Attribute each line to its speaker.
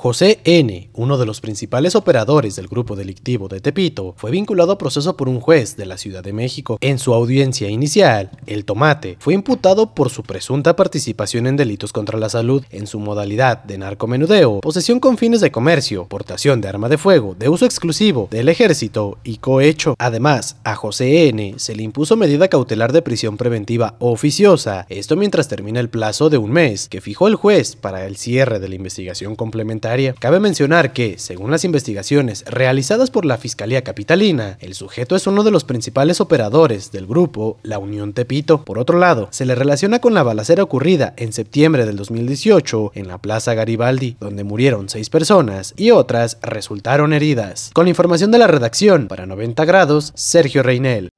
Speaker 1: José N., uno de los principales operadores del grupo delictivo de Tepito, fue vinculado a proceso por un juez de la Ciudad de México. En su audiencia inicial, El Tomate fue imputado por su presunta participación en delitos contra la salud en su modalidad de narcomenudeo, posesión con fines de comercio, portación de arma de fuego, de uso exclusivo del ejército y cohecho. Además, a José N. se le impuso medida cautelar de prisión preventiva oficiosa, esto mientras termina el plazo de un mes que fijó el juez para el cierre de la investigación complementaria. Cabe mencionar que, según las investigaciones realizadas por la Fiscalía Capitalina, el sujeto es uno de los principales operadores del grupo La Unión Tepito. Por otro lado, se le relaciona con la balacera ocurrida en septiembre del 2018 en la Plaza Garibaldi, donde murieron seis personas y otras resultaron heridas. Con información de la redacción, para 90 grados, Sergio Reinel.